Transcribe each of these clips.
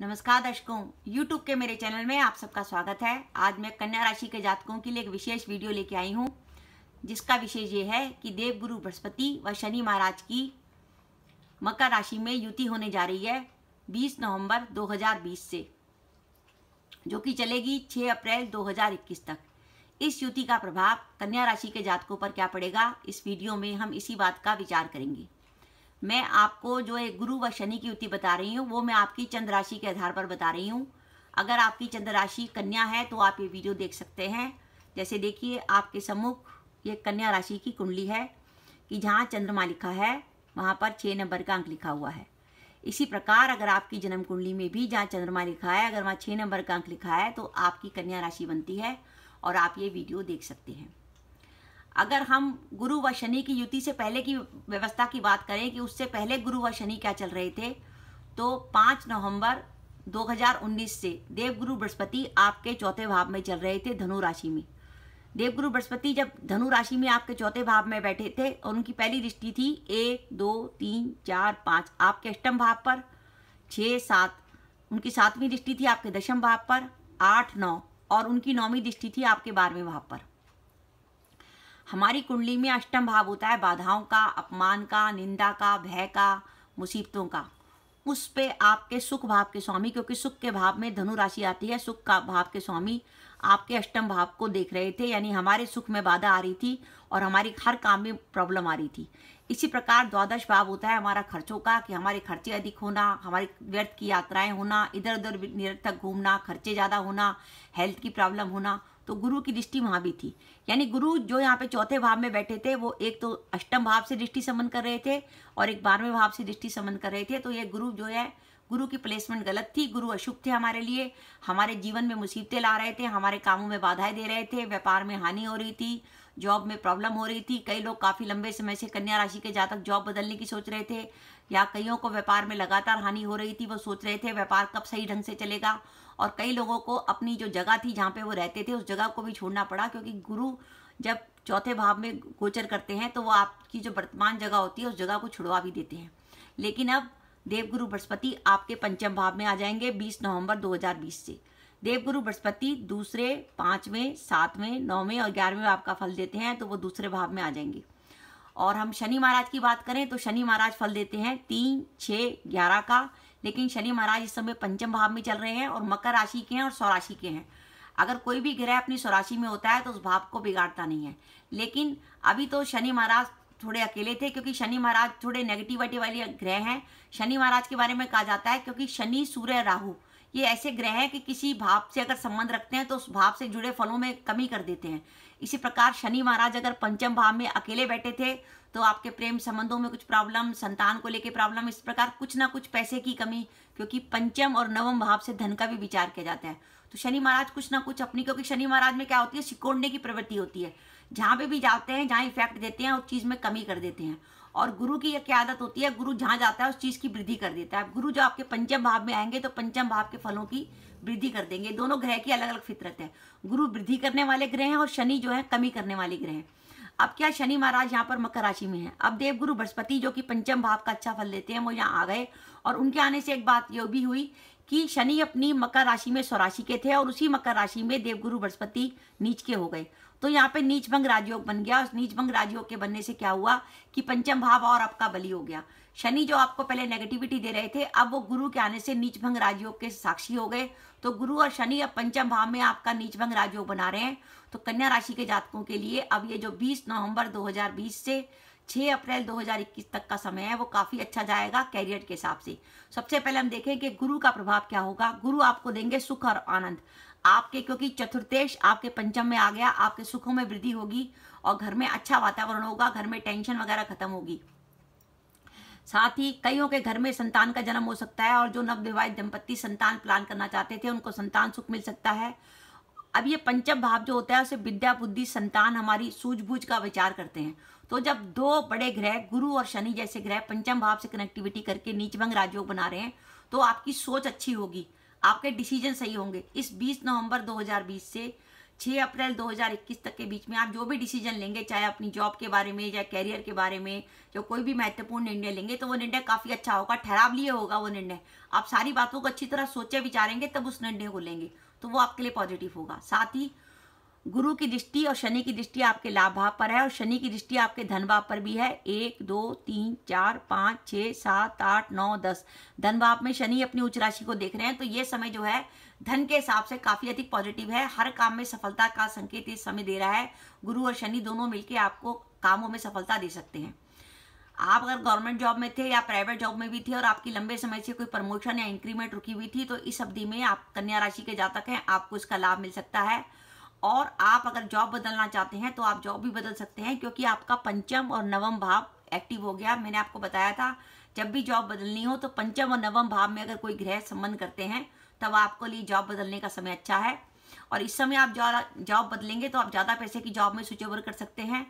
नमस्कार दर्शकों यूट्यूब के मेरे चैनल में आप सबका स्वागत है आज मैं कन्या राशि के जातकों के लिए एक विशेष वीडियो लेके आई हूँ जिसका विशेष ये है कि देवगुरु बृहस्पति व शनि महाराज की मकर राशि में युति होने जा रही है 20 नवंबर 2020 से जो कि चलेगी 6 अप्रैल 2021 तक इस युति का प्रभाव कन्या राशि के जातकों पर क्या पड़ेगा इस वीडियो में हम इसी बात का विचार करेंगे मैं आपको जो एक गुरु व शनि की युति बता रही हूँ वो मैं आपकी चंद्र राशि के आधार पर बता रही हूँ अगर आपकी चंद्र राशि कन्या है तो आप ये वीडियो देख सकते हैं जैसे देखिए आपके सम्मुख ये कन्या राशि की कुंडली है कि जहाँ चंद्रमा लिखा है वहाँ पर छः नंबर का अंक लिखा हुआ है इसी प्रकार अगर आपकी जन्म कुंडली में भी जहाँ चंद्रमा लिखा है अगर वहाँ छः नंबर का अंक लिखा है तो आपकी कन्या राशि बनती है और आप ये वीडियो देख सकते हैं अगर हम गुरु व शनि की युति से पहले की व्यवस्था की बात करें कि उससे पहले गुरु व शनि क्या चल रहे थे तो पाँच नवंबर 2019 से देवगुरु बृहस्पति आपके चौथे भाव में चल रहे थे धनु राशि में देवगुरु बृहस्पति जब धनु राशि में आपके चौथे भाव में बैठे थे और उनकी पहली दृष्टि थी एक दो तीन चार पाँच आपके अष्टम भाव पर छः सात उनकी सातवीं दृष्टि थी आपके दशम भाव पर आठ नौ और उनकी नौवीं दृष्टि थी आपके बारहवें भाव पर हमारी कुंडली में अष्टम भाव होता है बाधाओं का अपमान का निंदा का भय का मुसीबतों का उस पे आपके सुख भाव के स्वामी क्योंकि सुख के भाव में धनु राशि आती है सुख का भाव के स्वामी आपके अष्टम भाव को देख रहे थे यानी हमारे सुख में बाधा आ रही थी और हमारी हर काम में प्रॉब्लम आ रही थी इसी प्रकार द्वादश भाव होता है हमारा खर्चों का कि हमारे खर्चे अधिक होना हमारी व्यर्थ की यात्राएं होना इधर उधर निरर्थक घूमना खर्चे ज़्यादा होना हेल्थ की प्रॉब्लम होना तो गुरु की दृष्टि वहाँ भी थी यानी गुरु जो यहाँ पे चौथे भाव में बैठे थे वो एक तो अष्टम भाव से दृष्टि संबंध कर रहे थे और एक बारहवें भाव से दृष्टि संबंध कर रहे थे तो ये गुरु जो है गुरु की प्लेसमेंट गलत थी गुरु अशुभ थे हमारे लिए हमारे जीवन में मुसीबतें ला रहे थे हमारे कामों में बाधाएं दे रहे थे व्यापार में हानि हो रही थी जॉब में प्रॉब्लम हो रही थी कई लोग काफ़ी लंबे समय से कन्या राशि के जातक जॉब बदलने की सोच रहे थे या कईयों को व्यापार में लगातार हानि हो रही थी वो सोच रहे थे व्यापार कब सही ढंग से चलेगा और कई लोगों को अपनी जो जगह थी जहाँ पे वो रहते थे उस जगह को भी छोड़ना पड़ा क्योंकि गुरु जब चौथे भाव में गोचर करते हैं तो वो आपकी जो वर्तमान जगह होती है उस जगह को छुड़वा भी देते हैं लेकिन अब देवगुरु बृहस्पति आपके पंचम भाव में आ जाएंगे 20 नवंबर 2020 से देवगुरु बृहस्पति दूसरे पाँचवें सातवें नौवें और ग्यारहवें आपका फल देते हैं तो वो दूसरे भाव में आ जाएंगे और हम शनि महाराज की बात करें तो शनि महाराज फल देते हैं तीन छः ग्यारह का लेकिन शनि महाराज इस समय पंचम भाव में चल रहे हैं और मकर राशि के हैं और स्वराशि के हैं अगर कोई भी ग्रह अपनी स्वराशि में होता है तो उस भाव को बिगाड़ता नहीं है लेकिन अभी तो शनि महाराज थोड़े अकेले थे क्योंकि शनि महाराज थोड़े नेगेटिविटी वाले ग्रह हैं शनि महाराज के बारे में कहा जाता है क्योंकि शनि सूर्य राहु ये ऐसे ग्रह हैं कि किसी भाव से अगर संबंध रखते हैं तो उस भाव से जुड़े फलों में कमी कर देते हैं इसी प्रकार शनि महाराज अगर पंचम भाव में अकेले बैठे थे तो आपके प्रेम संबंधों में कुछ प्रॉब्लम संतान को लेके प्रॉब्लम इस प्रकार कुछ ना कुछ पैसे की कमी क्योंकि पंचम और नवम भाव से धन का भी विचार किया जाता है तो शनि महाराज कुछ ना कुछ अपनी क्योंकि शनि महाराज में क्या होती है सिकोड़ने की प्रवृत्ति होती है जहाँ पे भी जाते हैं जहाँ इफेक्ट देते हैं उस चीज़ में कमी कर देते हैं और गुरु की यह क्या आदत होती है गुरु जहाँ जाता है उस चीज़ की वृद्धि कर देता है गुरु जो आपके पंचम भाव में आएंगे तो पंचम भाव के फलों की वृद्धि कर देंगे दोनों ग्रह की अलग अलग फितरत है गुरु वृद्धि करने वाले ग्रह हैं और शनि जो है कमी करने वाले ग्रह हैं अब क्या शनि महाराज यहाँ पर मकर राशि में है अब देवगुरु बृहस्पति जो कि पंचम भाव का अच्छा फल देते हैं वो यहाँ आ गए और उनके आने से एक बात यह भी हुई कि शनि अपनी मकर राशि में स्वराशि के थे और उसी मकर राशि में देवगुरु बृहस्पति नीच के हो गए तो यहाँ पे नीच भंग राजयोग बन गया और नीच भंग राजयोग के बनने से क्या हुआ कि पंचम भाव और आपका बलि हो गया शनि जो आपको पहले नेगेटिविटी दे रहे थे अब वो गुरु के आने से नीच भंग राजयोग के साक्षी हो गए तो गुरु और शनि अब पंचम भाव में आपका नीच भंग राजयोग बना रहे हैं तो कन्या राशि के जातकों के लिए अब ये जो 20 नवंबर 2020 से 6 अप्रैल 2021 तक का समय है वो काफ़ी अच्छा जाएगा कैरियर के हिसाब से सबसे पहले हम देखें कि गुरु का प्रभाव क्या होगा गुरु आपको देंगे सुख और आनंद आपके क्योंकि चतुर्थेश आपके पंचम में आ गया आपके सुखों में वृद्धि होगी और घर में अच्छा वातावरण होगा घर में टेंशन वगैरह खत्म होगी साथ ही कईयों के घर में संतान का जन्म हो सकता है और जो नवविवाहित दंपत्ति संतान प्लान करना चाहते थे उनको संतान सुख मिल सकता है अब ये पंचम भाव जो होता है उसे विद्या बुद्धि संतान हमारी सूझबूझ का विचार करते हैं तो जब दो बड़े ग्रह गुरु और शनि जैसे ग्रह पंचम भाव से कनेक्टिविटी करके नीचभंग राजयोग बना रहे हैं तो आपकी सोच अच्छी होगी आपके डिसीजन सही होंगे इस 20 नवंबर 2020 से 6 अप्रैल 2021 तक के बीच में आप जो भी डिसीजन लेंगे चाहे अपनी जॉब के बारे में चाहे कैरियर के बारे में या कोई भी महत्वपूर्ण निर्णय लेंगे तो वो निर्णय काफ़ी अच्छा होगा ठहराव लिए होगा वो निर्णय आप सारी बातों को अच्छी तरह सोचे विचारेंगे तब उस निर्णय को लेंगे तो वो आपके लिए पॉजिटिव होगा साथ ही गुरु की दृष्टि और शनि की दृष्टि आपके लाभ भाव पर है और शनि की दृष्टि आपके धन भाव पर भी है एक दो तीन चार पाँच छः सात आठ नौ दस धन भाव में शनि अपनी उच्च राशि को देख रहे हैं तो ये समय जो है धन के हिसाब से काफी अधिक पॉजिटिव है हर काम में सफलता का संकेत इस समय दे रहा है गुरु और शनि दोनों मिलकर आपको कामों में सफलता दे सकते हैं आप अगर गवर्नमेंट जॉब में थे या प्राइवेट जॉब में भी थे और आपकी लंबे समय से कोई प्रमोशन या इंक्रीमेंट रुकी हुई थी तो इस अवधि में आप कन्या राशि के जातक हैं आपको इसका लाभ मिल सकता है और आप अगर जॉब बदलना चाहते हैं तो आप जॉब भी बदल सकते हैं क्योंकि आपका पंचम और नवम भाव एक्टिव हो गया मैंने आपको बताया था जब भी जॉब बदलनी हो तो पंचम और नवम भाव में अगर कोई ग्रह संबंध करते हैं तब आपको लिए जॉब बदलने का समय अच्छा है और इस समय आप जॉब बदलेंगे तो आप ज़्यादा पैसे की जॉब में स्विच ओवर कर सकते हैं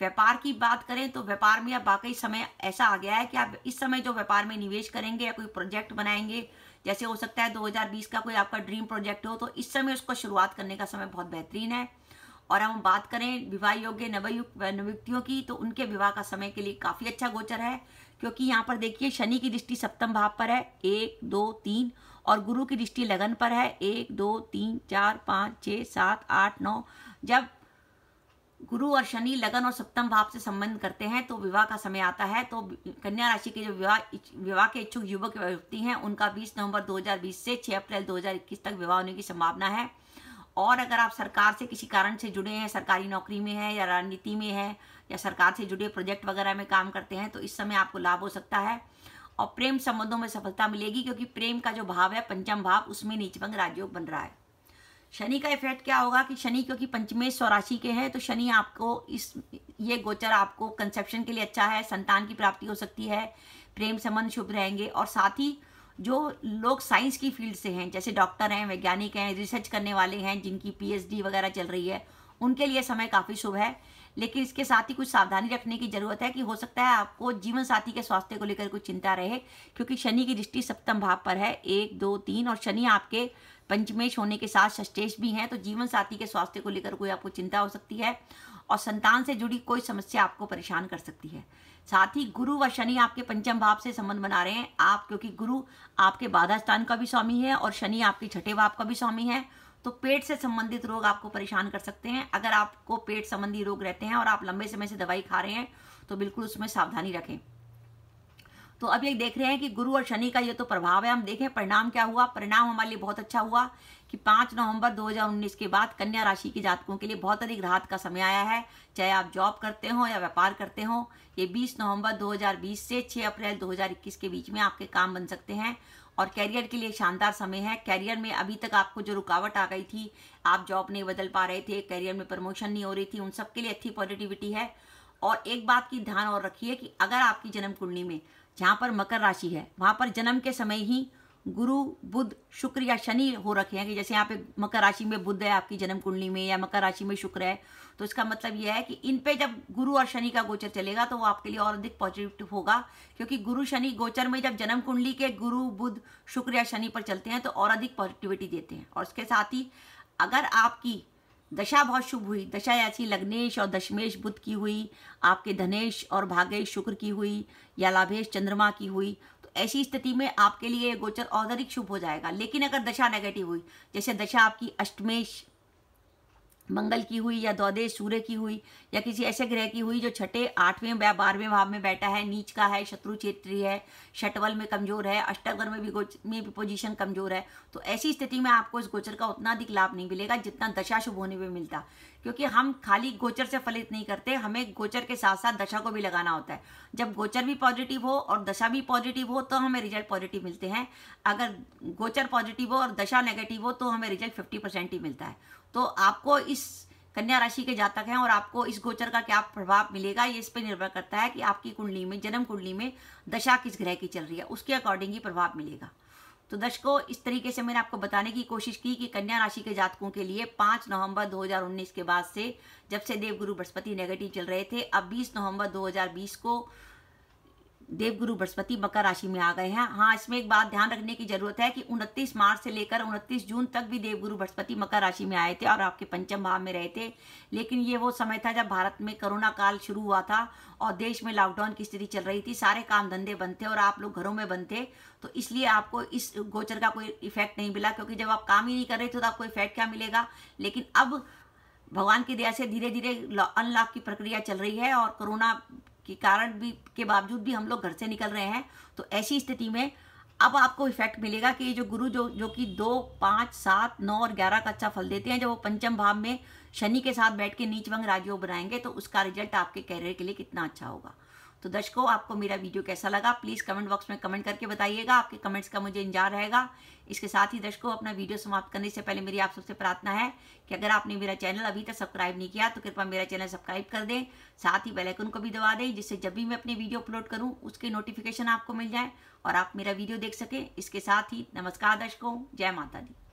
व्यापार की बात करें तो व्यापार में अब वाकई समय ऐसा आ गया है कि आप इस समय जो व्यापार में निवेश करेंगे या कोई प्रोजेक्ट बनाएंगे जैसे हो सकता है 2020 का कोई आपका ड्रीम प्रोजेक्ट हो तो इस समय उसको शुरुआत करने का समय बहुत बेहतरीन है और हम बात करें विवाह योग्य नवयुक्त नवयुक्तियों की तो उनके विवाह का समय के लिए काफ़ी अच्छा गोचर है क्योंकि यहाँ पर देखिए शनि की दृष्टि सप्तम भाव पर है एक दो तीन और गुरु की दृष्टि लगन पर है एक दो तीन चार पाँच छः सात आठ नौ जब गुरु और शनि लगन और सप्तम भाव से संबंध करते हैं तो विवाह का समय आता है तो कन्या राशि के जो विवाह विवाह के इच्छुक युवक युवती हैं उनका 20 नवंबर 2020 से 6 अप्रैल 2021 तक विवाह होने की संभावना है और अगर आप सरकार से किसी कारण से जुड़े हैं सरकारी नौकरी में है या राजनीति में है या सरकार से जुड़े प्रोजेक्ट वगैरह में काम करते हैं तो इस समय आपको लाभ हो सकता है और प्रेम संबंधों में सफलता मिलेगी क्योंकि प्रेम का जो भाव है पंचम भाव उसमें नीचभंग राजयोग बन रहा है शनि का इफेक्ट क्या होगा कि शनि क्योंकि पंचमेश स्वराशि के हैं तो शनि आपको इस ये गोचर आपको कंसेप्शन के लिए अच्छा है संतान की प्राप्ति हो सकती है प्रेम संबंध शुभ रहेंगे और साथ ही जो लोग साइंस की फील्ड से हैं जैसे डॉक्टर हैं वैज्ञानिक हैं रिसर्च करने वाले हैं जिनकी पीएचडी वगैरह चल रही है उनके लिए समय काफ़ी शुभ है लेकिन इसके साथ ही कुछ सावधानी रखने की ज़रूरत है कि हो सकता है आपको जीवन साथी के स्वास्थ्य को लेकर कुछ चिंता रहे क्योंकि शनि की दृष्टि सप्तम भाव पर है एक दो तीन और शनि आपके पंचमेश होने के साथ षष्टेश भी हैं तो जीवन साथी के स्वास्थ्य को लेकर कोई आपको चिंता हो सकती है और संतान से जुड़ी कोई समस्या आपको परेशान कर सकती है साथ ही गुरु व शनि आपके पंचम भाव से संबंध बना रहे हैं आप क्योंकि गुरु आपके बाधा स्थान का भी स्वामी है और शनि आपके छठे भाव का भी स्वामी है तो पेट से संबंधित रोग आपको परेशान कर सकते हैं अगर आपको पेट संबंधी रोग रहते हैं और आप लंबे समय से दवाई खा रहे हैं तो बिल्कुल उसमें सावधानी रखें तो अब ये देख रहे हैं कि गुरु और शनि का ये तो प्रभाव है हम देखें परिणाम क्या हुआ परिणाम हमारे लिए बहुत अच्छा हुआ कि पाँच नवंबर 2019 के बाद कन्या राशि के जातकों के लिए बहुत अधिक राहत का समय आया है चाहे आप जॉब करते हो या व्यापार करते हो ये 20 नवंबर 2020 से 6 अप्रैल 2021 के बीच में आपके काम बन सकते हैं और कैरियर के लिए शानदार समय है कैरियर में अभी तक आपको जो रुकावट आ गई थी आप जॉब नहीं बदल पा रहे थे कैरियर में प्रमोशन नहीं हो रही थी उन सबके लिए अच्छी पॉजिटिविटी है और एक बात की ध्यान और रखिए कि अगर आपकी जन्म कुंडली में जहाँ पर मकर राशि है वहाँ पर जन्म के समय ही गुरु बुद्ध शुक्र या शनि हो रखे हैं कि जैसे यहाँ पे मकर राशि में बुद्ध है आपकी जन्म कुंडली में या मकर राशि में शुक्र है तो इसका मतलब यह है कि इन पे जब गुरु और शनि का गोचर चलेगा तो वो आपके लिए और अधिक पॉजिटिव होगा क्योंकि गुरु शनि गोचर में जब जन्म कुंडली के गुरु बुद्ध शुक्र या शनि पर चलते हैं तो और अधिक पॉजिटिविटी देते हैं और उसके साथ ही अगर आपकी दशा बहुत शुभ हुई दशा याची लग्नेश और दशमेश बुद्ध की हुई आपके धनेश और भागेश शुक्र की हुई या लाभेश चंद्रमा की हुई तो ऐसी स्थिति में आपके लिए गोचर औदरिक शुभ हो जाएगा लेकिन अगर दशा नेगेटिव हुई जैसे दशा आपकी अष्टमेश मंगल की हुई या द्वादेश सूर्य की हुई या किसी ऐसे ग्रह की हुई जो छठे आठवें या बारहवें भाव में बैठा है नीच का है शत्रु क्षेत्रीय है शटवल में कमजोर है अष्टगर में भी में भी पोजीशन कमजोर है तो ऐसी स्थिति में आपको इस गोचर का उतना अधिक लाभ नहीं मिलेगा जितना दशा शुभ होने में मिलता क्योंकि हम खाली गोचर से फलित नहीं करते हमें गोचर के साथ साथ दशा को भी लगाना होता है जब गोचर भी पॉजिटिव हो और दशा भी पॉजिटिव हो तो हमें रिजल्ट पॉजिटिव मिलते हैं अगर गोचर पॉजिटिव हो और दशा नेगेटिव हो तो हमें रिजल्ट फिफ्टी परसेंट ही मिलता है तो आपको इस कन्या राशि के जातक हैं और आपको इस गोचर का क्या प्रभाव मिलेगा ये इस पर निर्भर करता है कि आपकी कुंडली में जन्म कुंडली में दशा किस ग्रह की चल रही है उसके अकॉर्डिंग ही प्रभाव मिलेगा तो दशकों इस तरीके से मैंने आपको बताने की कोशिश की कि कन्या राशि के जातकों के लिए 5 नवंबर 2019 के बाद से जब से देवगुरु बृहस्पति नेगेटिव चल रहे थे अब 20 नवंबर 2020 को देवगुरु बृहस्पति मकर राशि में आ गए हैं हाँ इसमें एक बात ध्यान रखने की जरूरत है कि 29 मार्च से लेकर 29 जून तक भी देवगुरु बृहस्पति मकर राशि में आए थे और आपके पंचम भाव में रहे थे लेकिन ये वो समय था जब भारत में कोरोना काल शुरू हुआ था और देश में लॉकडाउन की स्थिति चल रही थी सारे काम धंधे बंद थे और आप लोग घरों में बंद थे तो इसलिए आपको इस गोचर का कोई इफेक्ट नहीं मिला क्योंकि जब आप काम ही नहीं कर रहे थे तो आपको इफेक्ट क्या मिलेगा लेकिन अब भगवान की दया से धीरे धीरे अनलॉक की प्रक्रिया चल रही है और कोरोना कि कारण भी के बावजूद भी हम लोग घर से निकल रहे हैं तो ऐसी स्थिति में अब आपको इफेक्ट मिलेगा कि ये जो गुरु जो जो कि दो पाँच सात नौ और ग्यारह का अच्छा फल देते हैं जब वो पंचम भाव में शनि के साथ बैठ के नीचवंग राजयोग बनाएंगे तो उसका रिजल्ट आपके कैरियर के लिए कितना अच्छा होगा तो दर्शकों आपको मेरा वीडियो कैसा लगा प्लीज़ कमेंट बॉक्स में कमेंट करके बताइएगा आपके कमेंट्स का मुझे इंतजार रहेगा इसके साथ ही दर्शकों अपना वीडियो समाप्त करने से पहले मेरी आप सबसे प्रार्थना है कि अगर आपने मेरा चैनल अभी तक सब्सक्राइब नहीं किया तो कृपया मेरा चैनल सब्सक्राइब कर दें साथ ही बेलाइकन को भी दबा दें जिससे जब भी मैं अपने वीडियो अपलोड करूँ उसके नोटिफिकेशन आपको मिल जाए और आप मेरा वीडियो देख सकें इसके साथ ही नमस्कार दर्शकों जय माता दी